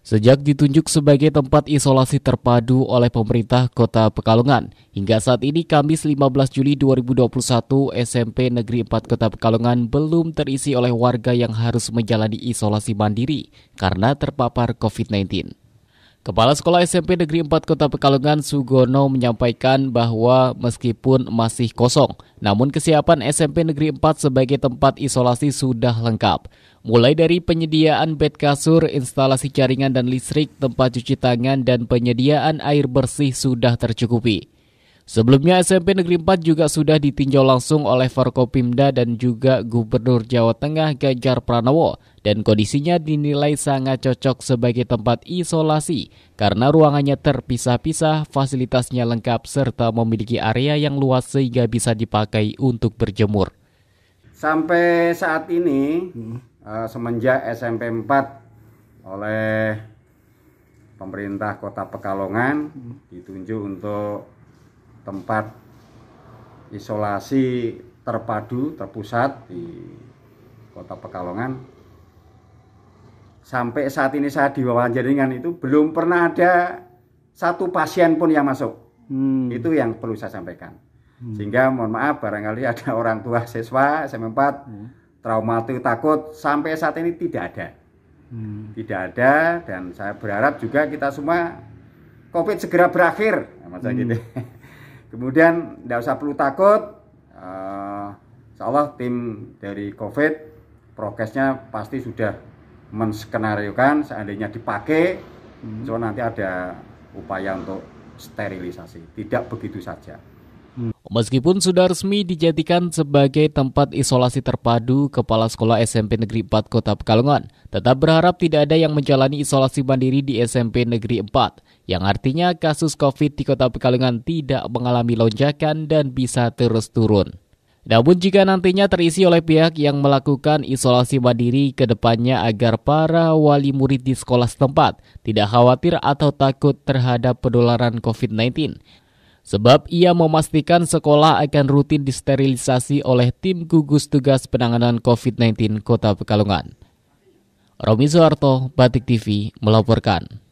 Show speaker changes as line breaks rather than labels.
Sejak ditunjuk sebagai tempat isolasi terpadu oleh pemerintah kota Pekalongan, hingga saat ini Kamis 15 Juli 2021 SMP Negeri 4 Kota Pekalongan belum terisi oleh warga yang harus menjalani isolasi mandiri karena terpapar COVID-19. Kepala Sekolah SMP Negeri 4 Kota Pekalongan Sugono menyampaikan bahwa meskipun masih kosong, namun kesiapan SMP Negeri 4 sebagai tempat isolasi sudah lengkap. Mulai dari penyediaan bed kasur, instalasi jaringan dan listrik, tempat cuci tangan, dan penyediaan air bersih sudah tercukupi. Sebelumnya SMP Negeri 4 juga sudah ditinjau langsung oleh Forkopimda dan juga Gubernur Jawa Tengah Ganjar Pranowo dan kondisinya dinilai sangat cocok sebagai tempat isolasi karena ruangannya terpisah-pisah, fasilitasnya lengkap serta memiliki area yang luas sehingga bisa dipakai untuk berjemur.
Sampai saat ini hmm. semenjak SMP 4 oleh pemerintah Kota Pekalongan ditunjuk untuk tempat isolasi terpadu terpusat di kota Pekalongan sampai saat ini saya di bawah jaringan itu belum pernah ada satu pasien pun yang masuk hmm. itu yang perlu saya sampaikan hmm. sehingga mohon maaf barangkali ada orang tua siswa SM4 hmm. trauma itu takut sampai saat ini tidak ada hmm. tidak ada dan saya berharap juga kita semua COVID segera berakhir nah, maksudnya hmm. gitu Kemudian tidak usah perlu takut, uh, eh, insya Allah tim dari COVID prokesnya pasti sudah menskenariokan seandainya dipakai, hmm. so nanti ada upaya untuk sterilisasi. Tidak begitu saja.
Meskipun sudah resmi dijadikan sebagai tempat isolasi terpadu, Kepala Sekolah SMP Negeri 4 Kota Pekalongan tetap berharap tidak ada yang menjalani isolasi mandiri di SMP Negeri 4, yang artinya kasus COVID di Kota Pekalongan tidak mengalami lonjakan dan bisa terus turun. Namun jika nantinya terisi oleh pihak yang melakukan isolasi mandiri ke depannya agar para wali murid di sekolah setempat tidak khawatir atau takut terhadap penularan COVID-19 sebab ia memastikan sekolah akan rutin disterilisasi oleh tim gugus tugas penanganan COVID-19 Kota Pekalongan. Romi Soeharto, Batik TV, melaporkan.